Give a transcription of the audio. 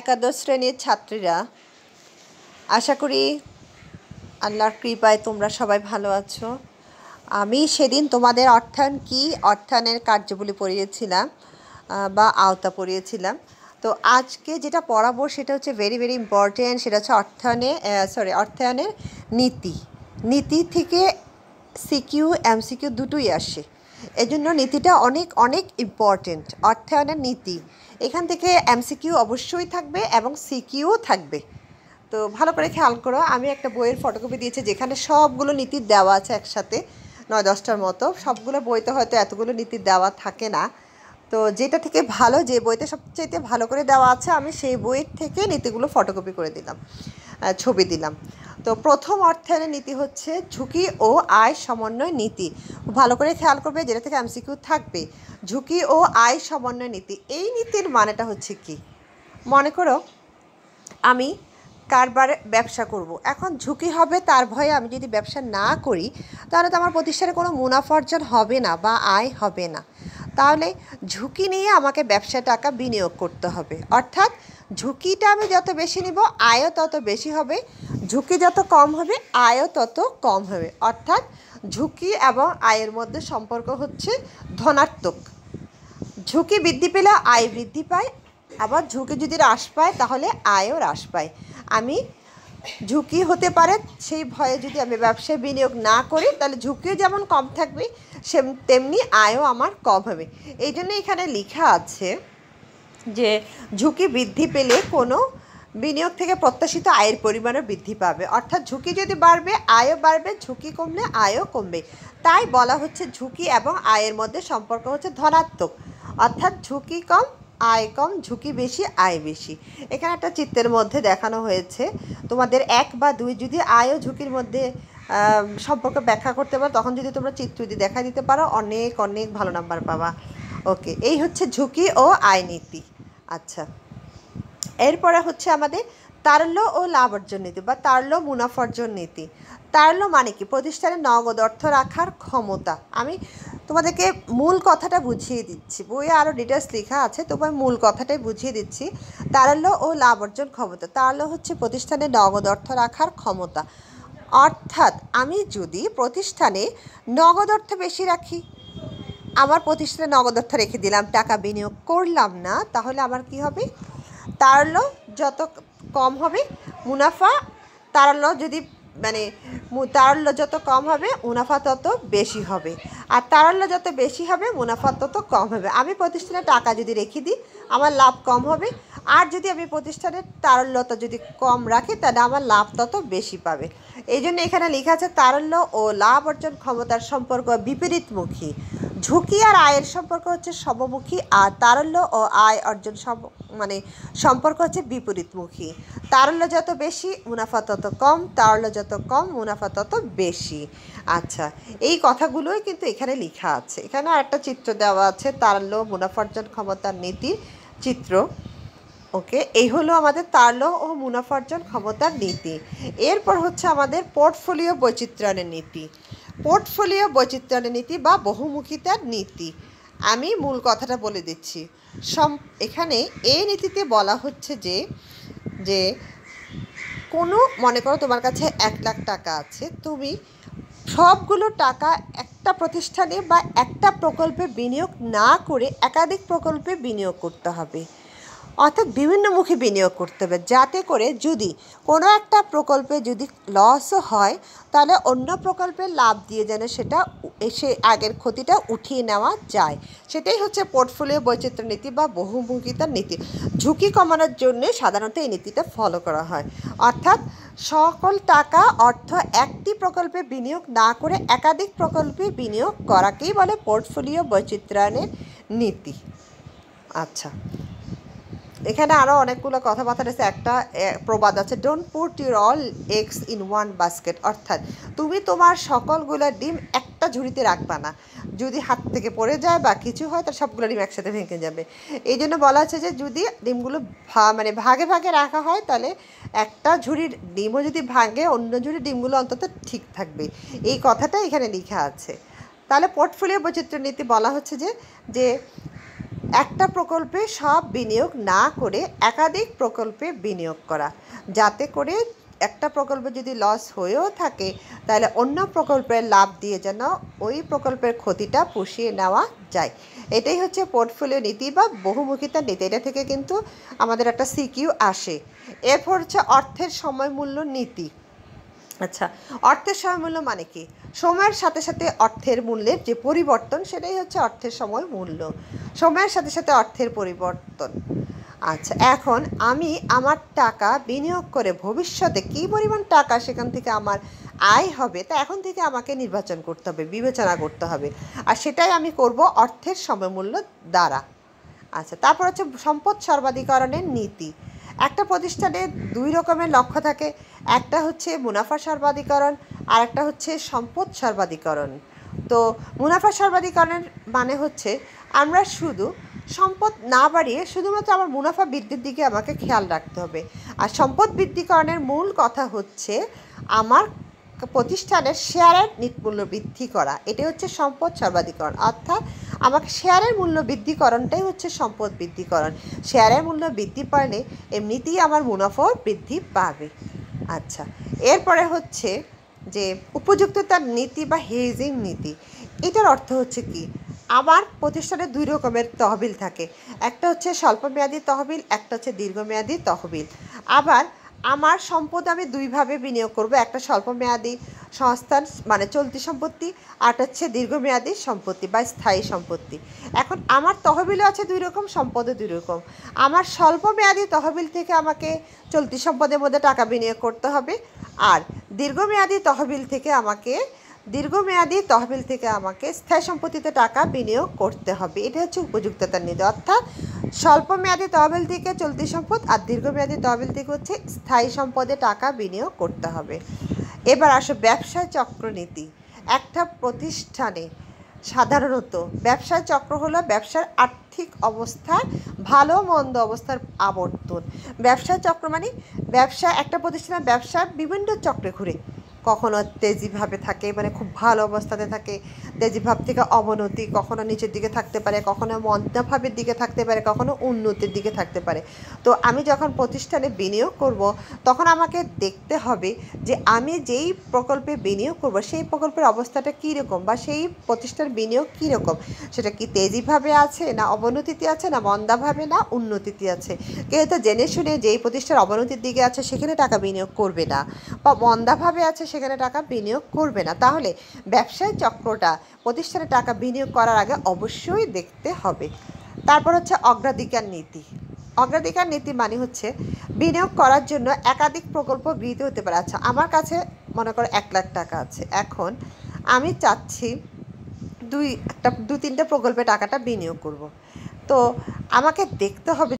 একাদশ শ্রেণীর ছাত্রীরা আশা করি আল্লাহর কৃপায় তোমরা সবাই ভালো আছো আমি সেদিন তোমাদের অর্থায়ন কি অর্থায়নের কার্যবলী পড়িয়েছিলাম বা আওতা পড়িয়েছিলাম তো আজকে যেটা পড়াবো সেটা হচ্ছে ভেরি ভেরি ইম্পর্টেন্ট সেটা হচ্ছে অর্থায়নে সরি অর্থায়নের নীতি নীতি থেকে সিকিউ এমসিকিউ দুটোই আসে এজন্য নীতিটা অনেক অনেক ইম্পর্টেন্ট অর্থায়নের নীতি এখান থেকে এমসিকিউ অবশ্যই থাকবে এবং সিকিউও থাকবে তো ভালো করে খেয়াল করো আমি একটা বইয়ের ফটোকপি দিয়েছি যেখানে সবগুলো নীতি দেওয়া আছে একসাথে নয় দশটার মতো সবগুলো বইতে হয়তো এতগুলো নীতি দেওয়া থাকে না তো যেটা থেকে ভালো যে বইতে সবচাইতে ভালো করে দেওয়া আছে আমি সেই বইয়ের থেকে নীতিগুলো ফটোকপি করে দিলাম ছবি দিলাম তো প্রথম অর্থায়নের নীতি হচ্ছে ঝুঁকি ও আয় সমন্বয় নীতি ভালো করে খেয়াল করবে যেটা থেকে এমসিকিউ থাকবে ঝুঁকি ও আয় সমন্বয় নীতি এই নীতির মানেটা হচ্ছে কি মনে করো আমি কারবার ব্যবসা করব। এখন ঝুঁকি হবে তার ভয়ে আমি যদি ব্যবসা না করি তাহলে তো আমার প্রতিষ্ঠানে কোনো মুনাফা অর্জন হবে না বা আয় হবে না তাহলে ঝুঁকি নিয়ে আমাকে ব্যবসা টাকা বিনিয়োগ করতে হবে অর্থাৎ ঝুঁকিটা আমি যত বেশি নিব আয়ও তত বেশি হবে ঝুঁকি যত কম হবে আয়ও তত কম হবে অর্থাৎ ঝুঁকি এবং আয়ের মধ্যে সম্পর্ক হচ্ছে ধনাত্মক ঝুঁকি বৃদ্ধি পেলে আয় বৃদ্ধি পায় আবার ঝুঁকি যদি হ্রাস পায় তাহলে আয়ও হ্রাস পায় আমি ঝুঁকি হতে পারে সেই ভয়ে যদি আমি ব্যবসায় বিনিয়োগ না করি তাহলে ঝুঁকিও যেমন কম থাকবে সে তেমনি আয়ও আমার কম হবে এই জন্য এখানে লেখা আছে যে ঝুঁকি বৃদ্ধি পেলে কোনো বিনিয়োগ থেকে প্রত্যাশিত আয়ের পরিমাণও বৃদ্ধি পাবে অর্থাৎ ঝুঁকি যদি বাড়বে আয়ও বাড়বে ঝুঁকি কমলে আয়ও কমবে তাই বলা হচ্ছে ঝুঁকি এবং আয়ের মধ্যে সম্পর্ক হচ্ছে ধনাত্মক অর্থাৎ ঝুঁকি কম আয় কম ঝুঁকি বেশি আয় বেশি এখানে একটা চিত্রের মধ্যে দেখানো হয়েছে তোমাদের এক বা দুই যদি আয় ও ঝুঁকির মধ্যে সম্পর্ক ব্যাখ্যা করতে পারো তখন যদি তোমরা চিত্র যদি দেখা দিতে পারো অনেক অনেক ভালো নাম্বার পাবা ওকে এই হচ্ছে ঝুঁকি ও আয় নীতি আচ্ছা এরপরে হচ্ছে আমাদের তারল ও লাভ অর্জন নীতি বা তারল্য মুনাফা অর্জন নীতি তারল্য মানে কি প্রতিষ্ঠানে নগদ অর্থ রাখার ক্ষমতা আমি তোমাদেরকে মূল কথাটা বুঝিয়ে দিচ্ছি বইয়ে আরও ডিটেলস লেখা আছে তোমার মূল কথাটাই বুঝিয়ে দিচ্ছি তারল্য ও লাভ অর্জন ক্ষমতা তারল্য হচ্ছে প্রতিষ্ঠানে নগদ অর্থ রাখার ক্ষমতা অর্থাৎ আমি যদি প্রতিষ্ঠানে নগদ অর্থ বেশি রাখি আমার প্রতিষ্ঠানে নগদ অর্থ রেখে দিলাম টাকা বিনিয়োগ করলাম না তাহলে আমার কি হবে তারল্য যত কম হবে মুনাফা তারল্য যদি মানে তারল্য যত কম হবে মুনাফা তত বেশি হবে আর তারল্য যত বেশি হবে মুনাফা তত কম হবে আমি প্রতিষ্ঠানে টাকা যদি রেখে দিই আমার লাভ কম হবে আর যদি আমি প্রতিষ্ঠানের তারল্যতা যদি কম রাখি তাহলে আমার লাভ তত বেশি পাবে এই জন্য এখানে লেখা আছে তারল্য ও লাভ অর্জন ক্ষমতার সম্পর্ক বিপরীতমুখী ঝুঁকি আর আয়ের সম্পর্ক হচ্ছে সমমুখী আর তারল্য ও আয় অর্জন সম মানে সম্পর্ক হচ্ছে বিপরীতমুখী তারল্য যত বেশি মুনাফা তত কম তারল্য যত কম মুনাফা তত বেশি আচ্ছা এই কথাগুলোই কিন্তু এখানে লেখা আছে এখানে একটা চিত্র দেওয়া আছে তারল্য মুনাফার্জন ক্ষমতার নীতি চিত্র ওকে এই হলো আমাদের তারল ও মুনাফার্জন ক্ষমতার নীতি এরপর হচ্ছে আমাদের পোর্টফোলিও বৈচিত্র্যের নীতি পোর্টফোলিও বৈচিত্র্য নীতি বা বহুমুখিতার নীতি আমি মূল কথাটা বলে দিচ্ছি সম এখানে এই নীতিতে বলা হচ্ছে যে যে কোনো মনে করো তোমার কাছে এক লাখ টাকা আছে তুমি সবগুলো টাকা একটা প্রতিষ্ঠানে বা একটা প্রকল্পে বিনিয়োগ না করে একাধিক প্রকল্পে বিনিয়োগ করতে হবে অর্থাৎ বিভিন্নমুখী বিনিয়োগ করতে হবে যাতে করে যদি কোনো একটা প্রকল্পে যদি লসও হয় তাহলে অন্য প্রকল্পের লাভ দিয়ে যেন সেটা এসে আগের ক্ষতিটা উঠিয়ে নেওয়া যায় সেটাই হচ্ছে পোর্টফোলিও বৈচিত্র্য নীতি বা বহুমুখিতার নীতি ঝুঁকি কমানোর জন্যে সাধারণত এই নীতিটা ফলো করা হয় অর্থাৎ সকল টাকা অর্থ একটি প্রকল্পে বিনিয়োগ না করে একাধিক প্রকল্পে বিনিয়োগ করাকেই বলে পোর্টফোলিও বৈচিত্র্যায়নের নীতি আচ্ছা এখানে আরও অনেকগুলো কথাবার্তা রয়েছে একটা প্রবাদ আছে don't put your all eggs in one basket অর্থাৎ তুমি তোমার সকলগুলো ডিম একটা ঝুড়িতে রাখবা না যদি হাত থেকে পড়ে যায় বা কিছু হয় তার সবগুলো ডিম একসাথে ভেঙে যাবে এই জন্য বলা আছে যে যদি ডিমগুলো মানে ভাগে ভাগে রাখা হয় তাহলে একটা ঝুড়ির ডিমও যদি ভাঙে অন্য ঝুড়ির ডিমগুলো অন্তত ঠিক থাকবে এই কথাটা এখানে লেখা আছে তাহলে পোর্টফোলিও বৈচিত্র্য নীতি বলা হচ্ছে যে যে একটা প্রকল্পে সব বিনিয়োগ না করে একাধিক প্রকল্পে বিনিয়োগ করা যাতে করে একটা প্রকল্পে যদি লস হয়েও থাকে তাহলে অন্য প্রকল্পের লাভ দিয়ে যেন ওই প্রকল্পের ক্ষতিটা পুষিয়ে নেওয়া যায় এটাই হচ্ছে পোর্টফোলিও নীতি বা বহুমুখিতা নীতি এটা থেকে কিন্তু আমাদের একটা সিকিউ আসে এরপর হচ্ছে অর্থের সময় মূল্য নীতি আচ্ছা অর্থের সময়মূল্য মানে কি সময়ের সাথে সাথে অর্থের মূল্যের যে পরিবর্তন সেটাই হচ্ছে অর্থের সময় মূল্য সময়ের সাথে সাথে অর্থের পরিবর্তন আচ্ছা এখন আমি আমার টাকা বিনিয়োগ করে ভবিষ্যতে কী পরিমাণ টাকা সেখান থেকে আমার আয় হবে তা এখন থেকে আমাকে নির্বাচন করতে হবে বিবেচনা করতে হবে আর সেটাই আমি করব অর্থের সময়মূল্য দ্বারা আচ্ছা তারপর হচ্ছে সম্পদ সর্বাধিকরণের নীতি একটা প্রতিষ্ঠানে দুই রকমের লক্ষ্য থাকে একটা হচ্ছে মুনাফা সর্বাধিকরণ আর একটা হচ্ছে সম্পদ সর্বাধিকরণ তো মুনাফা সর্বাধিকরণের মানে হচ্ছে আমরা শুধু সম্পদ না বাড়িয়ে শুধুমাত্র আমার মুনাফা বৃদ্ধির দিকে আমাকে খেয়াল রাখতে হবে আর সম্পদ বৃদ্ধিকরণের মূল কথা হচ্ছে আমার প্রতিষ্ঠানের শেয়ারের নিটমূল্য বৃদ্ধি করা এটা হচ্ছে সম্পদ সর্বাধিকরণ অর্থাৎ আমাকে শেয়ারের মূল্য বৃদ্ধিকরণটাই হচ্ছে সম্পদ বৃদ্ধিকরণ শেয়ারের মূল্য বৃদ্ধি পারলে এমনিতেই আমার মুনাফাও বৃদ্ধি পাবে আচ্ছা এরপরে হচ্ছে যে উপযুক্ততার নীতি বা হেজিং নীতি এটার অর্থ হচ্ছে কি আমার প্রতিষ্ঠানে দুই রকমের তহবিল থাকে একটা হচ্ছে স্বল্পমেয়াদী তহবিল একটা হচ্ছে দীর্ঘমেয়াদী তহবিল আবার আমার সম্পদ আমি দুইভাবে বিনিয়োগ করব একটা স্বল্পমেয়াদী সংস্থান মানে চলতি সম্পত্তি আর হচ্ছে দীর্ঘমেয়াদী সম্পত্তি বা স্থায়ী সম্পত্তি এখন আমার তহবিলও আছে দুই রকম সম্পদে দুই রকম আমার স্বল্পমেয়াদী তহবিল থেকে আমাকে চলতি সম্পদের মধ্যে টাকা বিনিয়োগ করতে হবে আর দীর্ঘমেয়াদী তহবিল থেকে আমাকে দীর্ঘমেয়াদী তহবিল থেকে আমাকে স্থায়ী সম্পত্তিতে টাকা বিনিয়োগ করতে হবে এটা হচ্ছে উপযুক্ততার নিধি অর্থাৎ স্বল্প মেয়াদী তহবিল থেকে চলতি সম্পদ আর দীর্ঘমেয়াদী তহবিল থেকে হচ্ছে স্থায়ী সম্পদে টাকা বিনিয়োগ করতে হবে এবার আসো ব্যবসায় চক্রনীতি একটা প্রতিষ্ঠানে সাধারণত ব্যবসায় চক্র হলো ব্যবসার আর্থিক অবস্থার ভালো মন্দ অবস্থার আবর্তন ব্যবসায় চক্র মানে ব্যবসা একটা প্রতিষ্ঠানের ব্যবসা বিভিন্ন চক্রে ঘুরে কখনো তেজিভাবে থাকে মানে খুব ভালো অবস্থাতে থাকে তেজভাব থেকে অবনতি কখনো নিচের দিকে থাকতে পারে কখনো মন্দাভাবের দিকে থাকতে পারে কখনো উন্নতির দিকে থাকতে পারে তো আমি যখন প্রতিষ্ঠানে বিনিয়োগ করব তখন আমাকে দেখতে হবে যে আমি যেই প্রকল্পে বিনিয়োগ করব সেই প্রকল্পের অবস্থাটা কীরকম বা সেই প্রতিষ্ঠান বিনিয়োগ কীরকম সেটা কি তেজিভাবে আছে না অবনতিতে আছে না মন্দাভাবে না উন্নতিতে আছে কেউ তো জেনে শুনে যেই প্রতিষ্ঠান অবনতির দিকে আছে সেখানে টাকা বিনিয়োগ করবে না বা মন্দাভাবে আছে সেখানে টাকা বিনিয়োগ করবে না তাহলে ব্যবসায় চক্রটা প্রতিষ্ঠানে টাকা বিনিয়োগ করার আগে অবশ্যই দেখতে হবে তারপর হচ্ছে অগ্রাধিকার নীতি অগ্রাধিকার নীতি মানে হচ্ছে বিনিয়োগ করার জন্য একাধিক প্রকল্প গৃহীত হতে পারে আচ্ছা আমার কাছে মনে করো এক লাখ টাকা আছে এখন আমি চাচ্ছি দুই একটা দু তিনটে প্রকল্পে টাকাটা বিনিয়োগ করব। তো আমাকে দেখতে হবে